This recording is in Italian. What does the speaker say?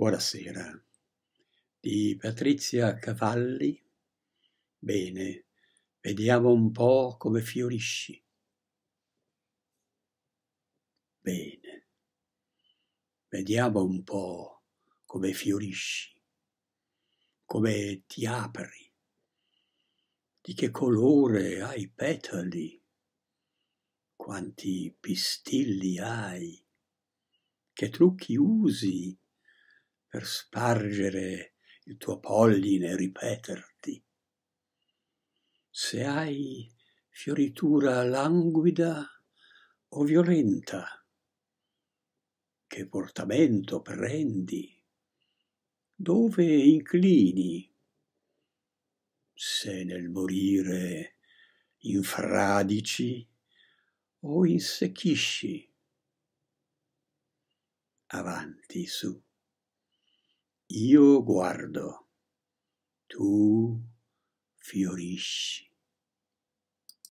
Buonasera. Di Patrizia Cavalli. Bene, vediamo un po' come fiorisci. Bene, vediamo un po' come fiorisci, come ti apri, di che colore hai i petali, quanti pistilli hai, che trucchi usi per spargere il tuo polline e ripeterti. Se hai fioritura languida o violenta, che portamento prendi, dove inclini, se nel morire infradici o insecchisci. Avanti su io guardo, tu fiorisci.